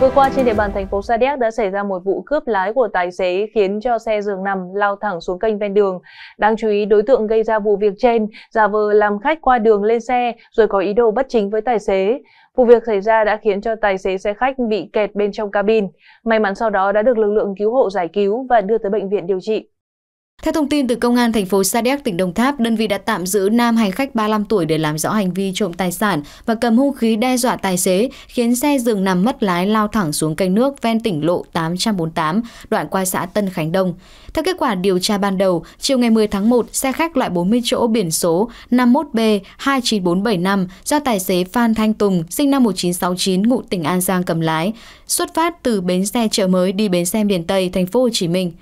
Vừa qua trên địa bàn thành phố Sa Đéc đã xảy ra một vụ cướp lái của tài xế khiến cho xe giường nằm lao thẳng xuống kênh ven đường. Đáng chú ý, đối tượng gây ra vụ việc trên giả vờ làm khách qua đường lên xe rồi có ý đồ bất chính với tài xế. Vụ việc xảy ra đã khiến cho tài xế xe khách bị kẹt bên trong cabin. May mắn sau đó đã được lực lượng cứu hộ giải cứu và đưa tới bệnh viện điều trị. Theo thông tin từ công an thành phố Sa Đéc, tỉnh Đồng Tháp, đơn vị đã tạm giữ nam hành khách 35 tuổi để làm rõ hành vi trộm tài sản và cầm hung khí đe dọa tài xế, khiến xe dừng nằm mất lái lao thẳng xuống kênh nước ven tỉnh lộ 848, đoạn qua xã Tân Khánh Đông. Theo kết quả điều tra ban đầu, chiều ngày 10 tháng 1, xe khách loại 40 chỗ biển số 51B29475 do tài xế Phan Thanh Tùng, sinh năm 1969, ngụ tỉnh An Giang cầm lái, xuất phát từ bến xe chợ mới đi bến xe miền Tây, thành phố Hồ Chí Minh.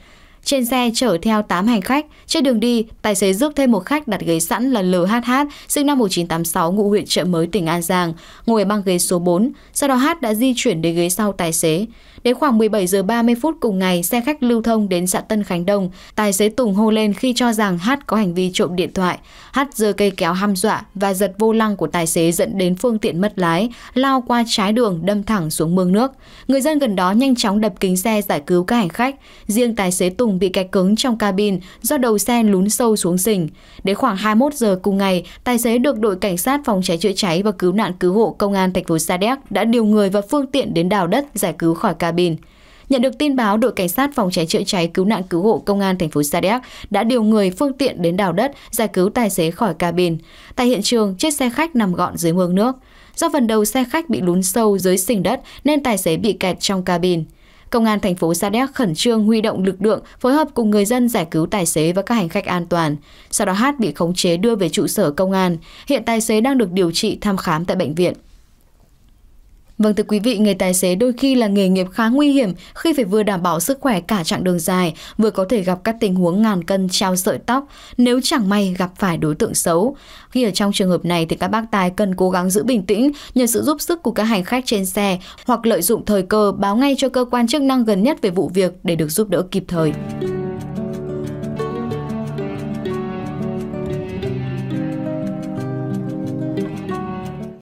Trên xe chở theo 8 hành khách, trên đường đi, tài xế rước thêm một khách đặt ghế sẵn là LHH, sinh năm 1986, ngụ huyện Trợ Mới, tỉnh An Giang, ngồi băng ghế số 4, sau đó h đã di chuyển đến ghế sau tài xế. Đến khoảng 17 giờ 30 phút cùng ngày, xe khách lưu thông đến xã Tân Khánh Đông, tài xế Tùng hô lên khi cho rằng h có hành vi trộm điện thoại. h giơ cây kéo ham dọa và giật vô lăng của tài xế dẫn đến phương tiện mất lái, lao qua trái đường đâm thẳng xuống mương nước. Người dân gần đó nhanh chóng đập kính xe giải cứu các hành khách, riêng tài xế Tùng Hùng bị kẹt cứng trong cabin do đầu xe lún sâu xuống sình. Đến khoảng 21 giờ cùng ngày, tài xế được đội cảnh sát phòng cháy chữa cháy và cứu nạn cứu hộ công an thành phố Sa Đéc đã điều người và phương tiện đến đào đất giải cứu khỏi cabin. Nhận được tin báo, đội cảnh sát phòng cháy chữa cháy cứu nạn cứu hộ công an thành phố Sa Đéc đã điều người phương tiện đến đào đất giải cứu tài xế khỏi cabin. Tại hiện trường, chiếc xe khách nằm gọn dưới mương nước. Do phần đầu xe khách bị lún sâu dưới sình đất nên tài xế bị kẹt trong cabin. Công an thành phố Sa Đéc khẩn trương huy động lực lượng phối hợp cùng người dân giải cứu tài xế và các hành khách an toàn. Sau đó Hát bị khống chế đưa về trụ sở công an. Hiện tài xế đang được điều trị thăm khám tại bệnh viện. Vâng thưa quý vị, nghề tài xế đôi khi là nghề nghiệp khá nguy hiểm khi phải vừa đảm bảo sức khỏe cả chặng đường dài, vừa có thể gặp các tình huống ngàn cân treo sợi tóc nếu chẳng may gặp phải đối tượng xấu. Khi ở trong trường hợp này thì các bác tài cần cố gắng giữ bình tĩnh nhờ sự giúp sức của các hành khách trên xe hoặc lợi dụng thời cơ báo ngay cho cơ quan chức năng gần nhất về vụ việc để được giúp đỡ kịp thời.